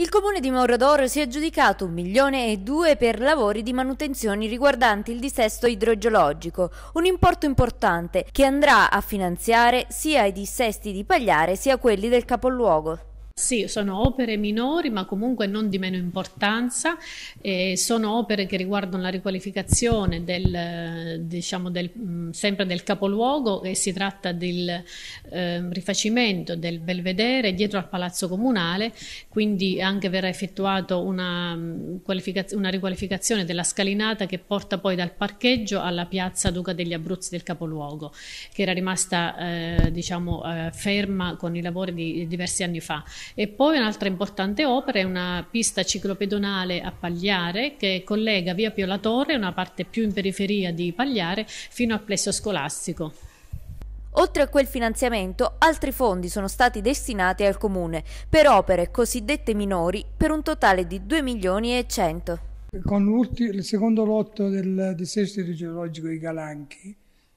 Il comune di d'Oro si è aggiudicato un milione e due per lavori di manutenzione riguardanti il dissesto idrogeologico, un importo importante che andrà a finanziare sia i dissesti di Pagliare sia quelli del capoluogo. Sì, sono opere minori ma comunque non di meno importanza, eh, sono opere che riguardano la riqualificazione del, diciamo del, sempre del capoluogo e si tratta del eh, rifacimento del belvedere dietro al Palazzo Comunale, quindi anche verrà effettuata una, una riqualificazione della scalinata che porta poi dal parcheggio alla piazza Duca degli Abruzzi del capoluogo, che era rimasta eh, diciamo, eh, ferma con i lavori di diversi anni fa. E poi un'altra importante opera è una pista ciclopedonale a Pagliare che collega via Pio La Torre, una parte più in periferia di Pagliare, fino al plesso scolastico. Oltre a quel finanziamento, altri fondi sono stati destinati al comune per opere cosiddette minori per un totale di 2 milioni e 100. Con il secondo lotto del dissesto idrogeologico di Galanchi,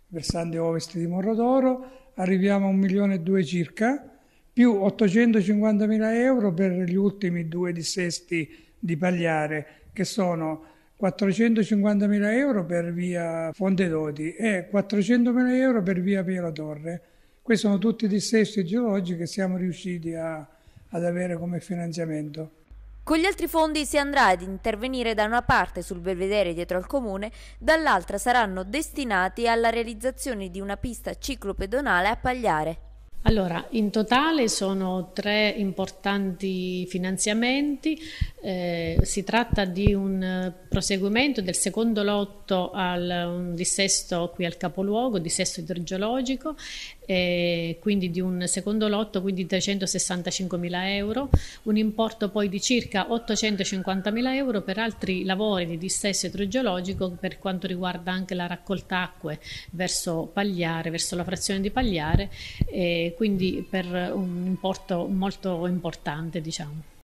versante ovest di Morrodoro, arriviamo a 1 milione e 2 circa più 850.000 euro per gli ultimi due dissesti di Pagliare, che sono 450.000 euro per via Fonte Dodi e 400.000 euro per via Pio La Torre. Questi sono tutti dissesti geologici che siamo riusciti a, ad avere come finanziamento. Con gli altri fondi si andrà ad intervenire da una parte sul belvedere dietro al comune, dall'altra saranno destinati alla realizzazione di una pista ciclopedonale a Pagliare. Allora, in totale sono tre importanti finanziamenti, eh, si tratta di un proseguimento del secondo lotto al dissesto qui al capoluogo, dissesto idrogeologico eh, quindi di un secondo lotto, quindi mila euro, un importo poi di circa 850 mila euro per altri lavori di dissesto idrogeologico per quanto riguarda anche la raccolta acque verso Pagliare, verso la frazione di Pagliare, eh, quindi per un importo molto importante diciamo.